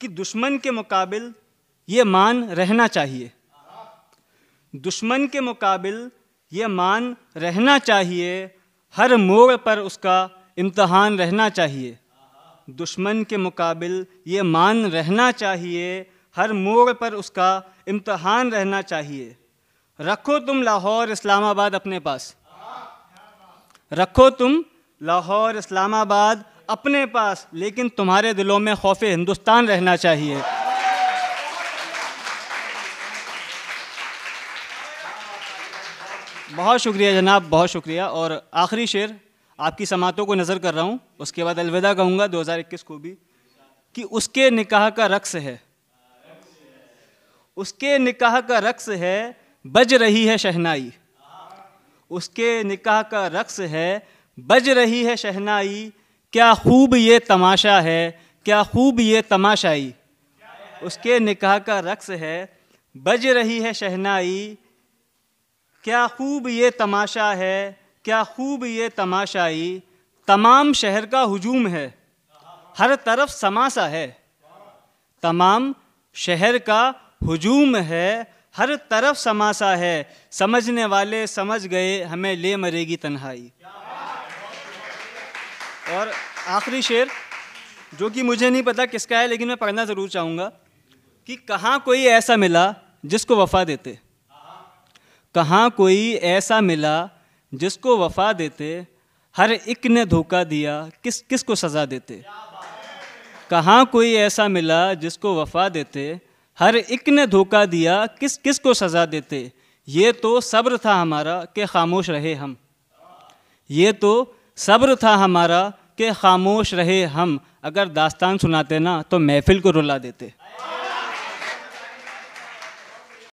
कि दुश्मन के मुकाबिल ये मान रहना चाहिए दुश्मन के मुकाबिल ये मान रहना चाहिए हर मोड़ पर उसका इम्तहान रहना चाहिए दुश्मन के मुकाबिल ये मान रहना चाहिए हर मोड़ पर उसका इम्तहान रहना चाहिए रखो तुम लाहौर इस्लामाबाद अपने पास रखो तुम लाहौर इस्लामाबाद अपने पास लेकिन तुम्हारे दिलों में खौफ हिंदुस्तान रहना चाहिए बहुत शुक्रिया जनाब बहुत शुक्रिया और आखिरी शेर आपकी समातों को नज़र कर रहा हूँ उसके बाद अलविदा कहूँगा 2021 को भी कि उसके निकाह का रक्स है उसके निकाह का रक्स है बज रही है शहनाई उसके निकाह का रक्स है बज रही है शहनाई क्या खूब ये तमाशा है क्या खूब ये तमाशाई उसके निकाह का रक्स है बज रही है शहनाई क्या खूब ये तमाशा है क्या खूब ये तमाशाई तमाम शहर का हुजूम है हर तरफ समासा है तमाम शहर का हुजूम है हर तरफ समासा है समझने वाले समझ गए हमें ले मरेगी तन्हाई और आखिरी शेर जो कि मुझे नहीं पता किसका है लेकिन मैं पढ़ना ज़रूर चाहूँगा कि कहाँ कोई ऐसा मिला जिसको वफ़ा देते कहाँ कोई ऐसा मिला जिसको वफ़ा देते हर एक ने धोखा दिया किस किस को सज़ा देते कहाँ कोई ऐसा मिला जिसको वफ़ा देते हर एक ने धोखा दिया किस किस को सज़ा देते ये तो सब्र था हमारा कि खामोश रहे हम ये तो सब्र था हमारा कि खामोश रहे हम अगर दास्तान सुनाते ना तो महफिल को रुला देते